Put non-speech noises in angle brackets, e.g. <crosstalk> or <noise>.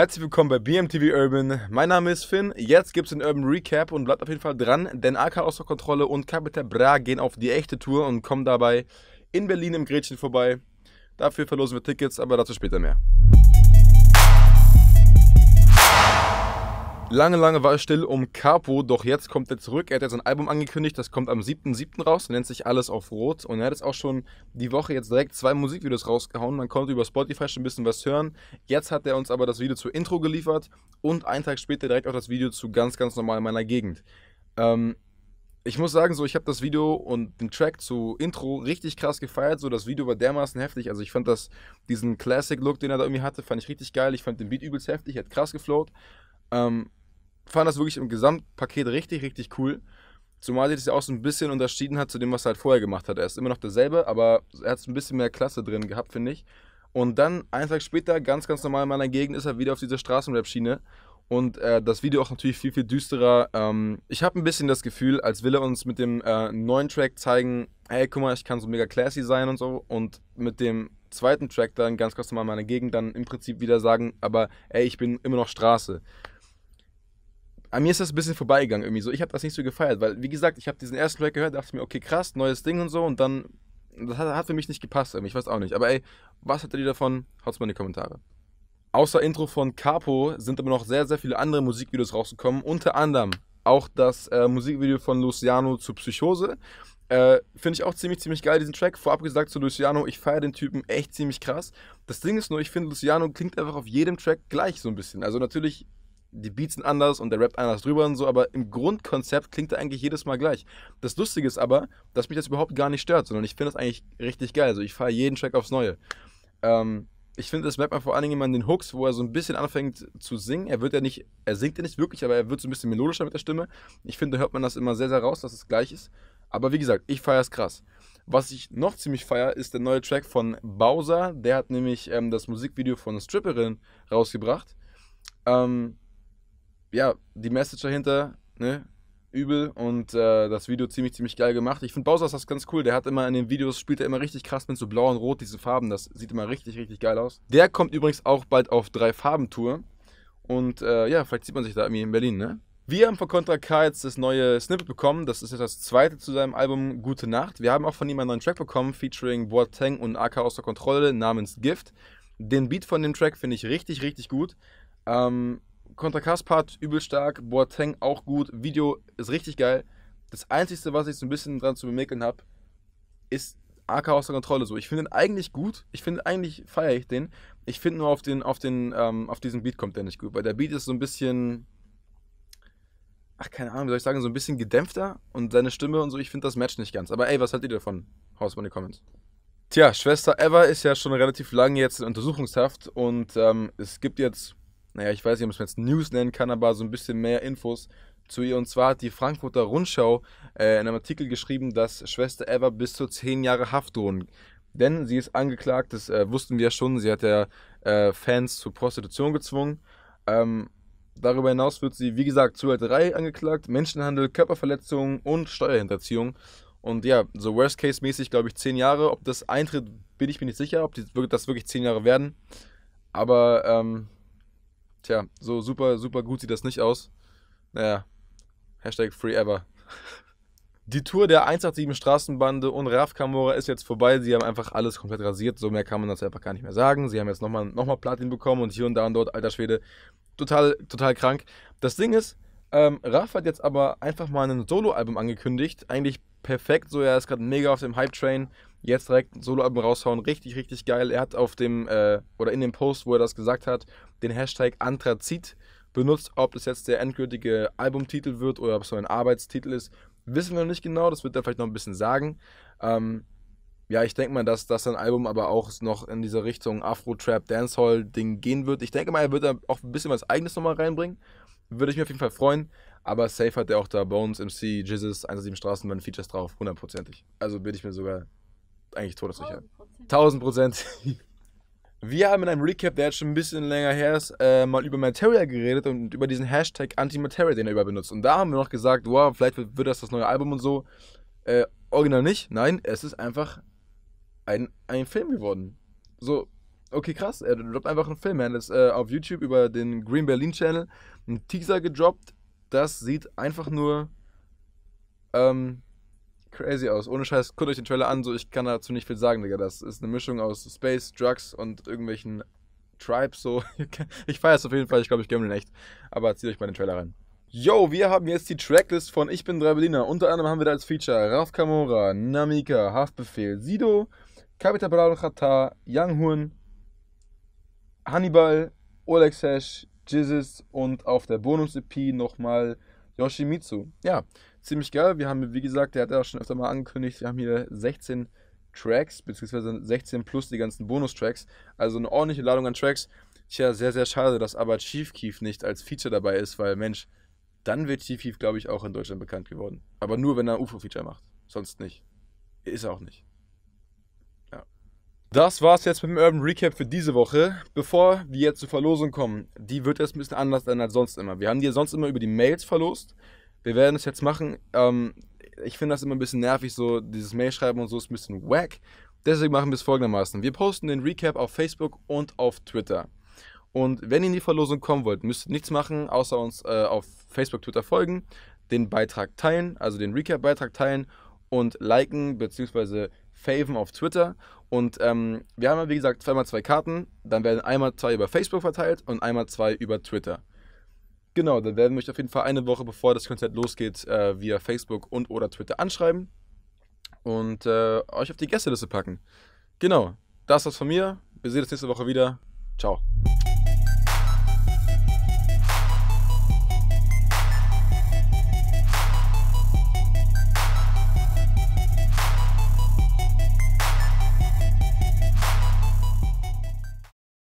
Herzlich willkommen bei BMTV Urban. Mein Name ist Finn. Jetzt gibt es den Urban Recap und bleibt auf jeden Fall dran, denn AK Außerkontrolle und Capital Bra gehen auf die echte Tour und kommen dabei in Berlin im Gretchen vorbei. Dafür verlosen wir Tickets, aber dazu später mehr. Lange, lange war es still um Capo, doch jetzt kommt er zurück. Er hat jetzt ein Album angekündigt, das kommt am 7.7. raus, nennt sich Alles auf Rot. Und er hat jetzt auch schon die Woche jetzt direkt zwei Musikvideos rausgehauen. Man konnte über Spotify schon ein bisschen was hören. Jetzt hat er uns aber das Video zu Intro geliefert und einen Tag später direkt auch das Video zu Ganz, ganz normal in meiner Gegend. Ähm, ich muss sagen, so ich habe das Video und den Track zu Intro richtig krass gefeiert. So das Video war dermaßen heftig. Also ich fand das diesen Classic Look, den er da irgendwie hatte, fand ich richtig geil. Ich fand den Beat übelst heftig, hat krass geflowt. Ähm, fand das wirklich im Gesamtpaket richtig, richtig cool. Zumal sich das ja auch so ein bisschen unterschieden hat zu dem, was er halt vorher gemacht hat. Er ist immer noch derselbe, aber er hat ein bisschen mehr Klasse drin gehabt, finde ich. Und dann, einen Tag später, ganz, ganz normal in meiner Gegend, ist er wieder auf dieser Straßenrap-Schiene. Und äh, das Video auch natürlich viel, viel düsterer. Ähm, ich habe ein bisschen das Gefühl, als will er uns mit dem äh, neuen Track zeigen, hey, guck mal, ich kann so mega classy sein und so. Und mit dem zweiten Track dann, ganz, ganz normal in meiner Gegend, dann im Prinzip wieder sagen, aber ey, ich bin immer noch Straße an mir ist das ein bisschen vorbeigegangen irgendwie so. Ich habe das nicht so gefeiert, weil, wie gesagt, ich habe diesen ersten Track gehört, dachte mir, okay, krass, neues Ding und so und dann, das hat, hat für mich nicht gepasst irgendwie, ich weiß auch nicht. Aber ey, was hattet ihr davon? Haut's mal in die Kommentare. Außer Intro von Capo sind aber noch sehr, sehr viele andere Musikvideos rausgekommen, unter anderem auch das äh, Musikvideo von Luciano zu Psychose. Äh, Finde ich auch ziemlich, ziemlich geil, diesen Track. Vorab gesagt zu Luciano, ich feiere den Typen echt ziemlich krass. Das Ding ist nur, ich finde, Luciano klingt einfach auf jedem Track gleich so ein bisschen. Also natürlich die Beats sind anders und der Rap anders drüber und so, aber im Grundkonzept klingt er eigentlich jedes Mal gleich. Das Lustige ist aber, dass mich das überhaupt gar nicht stört, sondern ich finde das eigentlich richtig geil. Also ich fahre jeden Track aufs Neue. Ähm, ich finde, das merkt man vor allen Dingen immer in den Hooks, wo er so ein bisschen anfängt zu singen. Er wird ja nicht, er singt ja nicht wirklich, aber er wird so ein bisschen melodischer mit der Stimme. Ich finde, da hört man das immer sehr, sehr raus, dass es gleich ist. Aber wie gesagt, ich feiere es krass. Was ich noch ziemlich feiere, ist der neue Track von Bowser. Der hat nämlich ähm, das Musikvideo von Stripperin rausgebracht. Ähm, ja, die Message dahinter, ne? Übel und äh, das Video ziemlich, ziemlich geil gemacht. Ich finde Bowser's das ganz cool. Der hat immer in den Videos, spielt er immer richtig krass mit so blau und rot, diese Farben. Das sieht immer richtig, richtig geil aus. Der kommt übrigens auch bald auf drei Farben-Tour. Und äh, ja, vielleicht sieht man sich da irgendwie in Berlin, ne? Wir haben von Contra K jetzt das neue Snippet bekommen. Das ist jetzt das zweite zu seinem Album Gute Nacht. Wir haben auch von ihm einen neuen Track bekommen, featuring Boateng und AK aus der Kontrolle namens Gift. Den Beat von dem Track finde ich richtig, richtig gut. Ähm, Contra Cast-Part übel stark, Boateng auch gut, Video ist richtig geil. Das Einzige, was ich so ein bisschen dran zu bemeckeln habe, ist AK aus der Kontrolle so. Ich finde ihn eigentlich gut, ich finde eigentlich feiere ich den. Ich finde nur auf den, auf den, ähm, auf diesen Beat kommt der nicht gut, weil der Beat ist so ein bisschen, ach keine Ahnung, wie soll ich sagen, so ein bisschen gedämpfter und seine Stimme und so, ich finde das Match nicht ganz. Aber ey, was haltet ihr davon? Haus mal in die Comments. Tja, Schwester Eva ist ja schon relativ lange jetzt in Untersuchungshaft und ähm, es gibt jetzt naja, ich weiß nicht, ob man es jetzt News nennen kann, aber so ein bisschen mehr Infos zu ihr. Und zwar hat die Frankfurter Rundschau äh, in einem Artikel geschrieben, dass Schwester Eva bis zu zehn Jahre Haft drohen. Denn sie ist angeklagt, das äh, wussten wir ja schon. Sie hat ja äh, Fans zur Prostitution gezwungen. Ähm, darüber hinaus wird sie, wie gesagt, zu Zuhälterei angeklagt, Menschenhandel, Körperverletzungen und Steuerhinterziehung. Und ja, so Worst-Case-mäßig, glaube ich, zehn Jahre. Ob das eintritt, bin ich mir nicht sicher, ob die, das wirklich zehn Jahre werden. Aber ähm, Tja, so super, super gut sieht das nicht aus. Naja, Hashtag Free Ever. Die Tour der 187 Straßenbande und Raf Kamora ist jetzt vorbei. Sie haben einfach alles komplett rasiert. So mehr kann man das einfach gar nicht mehr sagen. Sie haben jetzt nochmal noch mal Platin bekommen und hier und da und dort, alter Schwede. Total, total krank. Das Ding ist, ähm, Raf hat jetzt aber einfach mal ein Soloalbum angekündigt. Eigentlich perfekt. So, er ist gerade mega auf dem Hype-Train. Jetzt direkt ein Soloalbum raushauen. Richtig, richtig geil. Er hat auf dem, äh, oder in dem Post, wo er das gesagt hat, den Hashtag Anthrazit benutzt. Ob das jetzt der endgültige Albumtitel wird oder ob es so ein Arbeitstitel ist, wissen wir noch nicht genau. Das wird er vielleicht noch ein bisschen sagen. Ähm, ja, ich denke mal, dass, dass sein Album aber auch noch in diese Richtung Afro-Trap, Dancehall-Ding gehen wird. Ich denke mal, er wird da auch ein bisschen was Eigenes nochmal reinbringen. Würde ich mir auf jeden Fall freuen. Aber safe hat er auch da Bones, MC, Jizzes, 107 Straßenbahn Features drauf, hundertprozentig. Also bin ich mir sogar eigentlich todessicher. 1000 Prozent. <laughs> Wir haben in einem Recap, der jetzt schon ein bisschen länger her ist, äh, mal über Material geredet und über diesen Hashtag anti material den er über benutzt. Und da haben wir noch gesagt, wow, vielleicht wird das das neue Album und so. Äh, original nicht, nein, es ist einfach ein, ein Film geworden. So, okay, krass, er droppt einfach einen Film. Er hat jetzt äh, auf YouTube über den Green Berlin Channel einen Teaser gedroppt. Das sieht einfach nur ähm, crazy aus. Ohne Scheiß, guckt euch den Trailer an, so ich kann dazu nicht viel sagen, Digga. Das ist eine Mischung aus Space, Drugs und irgendwelchen Tribes, so. <laughs> ich feiere es auf jeden Fall, ich glaube, ich gönne den echt. Aber zieht euch mal den Trailer rein. Yo, wir haben jetzt die Tracklist von Ich bin drei Berliner. Unter anderem haben wir da als Feature Raf Kamora, Namika, Haftbefehl, Sido, Capital Bravo Khatar, Young Hun, Hannibal, Olex Hash, Jizzes und auf der Bonus-EP nochmal Yoshimitsu. Ja, ziemlich geil. Wir haben, wie gesagt, der hat ja auch schon öfter mal angekündigt, wir haben hier 16 Tracks, beziehungsweise 16 plus die ganzen Bonus-Tracks. Also eine ordentliche Ladung an Tracks. Tja, sehr, sehr schade, dass aber Chief Keef nicht als Feature dabei ist, weil Mensch, dann wird Chief Keef, glaube ich, auch in Deutschland bekannt geworden. Aber nur, wenn er UFO-Feature macht. Sonst nicht. Ist er auch nicht. Ja. Das war's jetzt mit dem Urban Recap für diese Woche. Bevor wir jetzt zur Verlosung kommen, die wird erst ein bisschen anders sein als sonst immer. Wir haben die ja sonst immer über die Mails verlost wir werden es jetzt machen. Ähm, ich finde das immer ein bisschen nervig, so dieses Mail-Schreiben und so ist ein bisschen wack. Deswegen machen wir es folgendermaßen. Wir posten den Recap auf Facebook und auf Twitter. Und wenn ihr in die Verlosung kommen wollt, müsst ihr nichts machen, außer uns äh, auf Facebook, Twitter folgen, den Beitrag teilen, also den Recap-Beitrag teilen und liken bzw. faven auf Twitter. Und ähm, wir haben ja, wie gesagt, zweimal zwei Karten. Dann werden einmal zwei über Facebook verteilt und einmal zwei über Twitter. Genau, dann werden wir euch auf jeden Fall eine Woche bevor das Konzert losgeht, äh, via Facebook und oder Twitter anschreiben und äh, euch auf die Gästeliste packen. Genau, das war's von mir. Wir sehen uns nächste Woche wieder. Ciao.